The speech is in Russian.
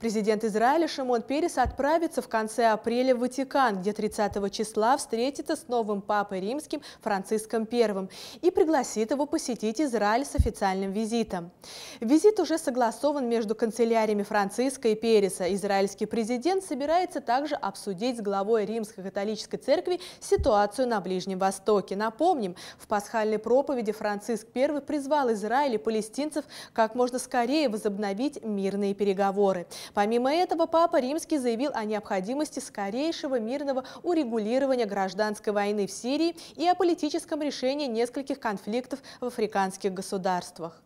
Президент Израиля Шимон Перес отправится в конце апреля в Ватикан, где 30 числа встретится с новым папой римским Франциском I и пригласит его посетить Израиль с официальным визитом. Визит уже согласован между канцеляриями Франциска и Переса. Израильский президент собирается также обсудить с главой Римской католической церкви ситуацию на Ближнем Востоке. Напомним, в пасхальной проповеди Франциск I призвал Израиль и палестинцев как можно скорее возобновить мирные переговоры. Помимо этого, Папа Римский заявил о необходимости скорейшего мирного урегулирования гражданской войны в Сирии и о политическом решении нескольких конфликтов в африканских государствах.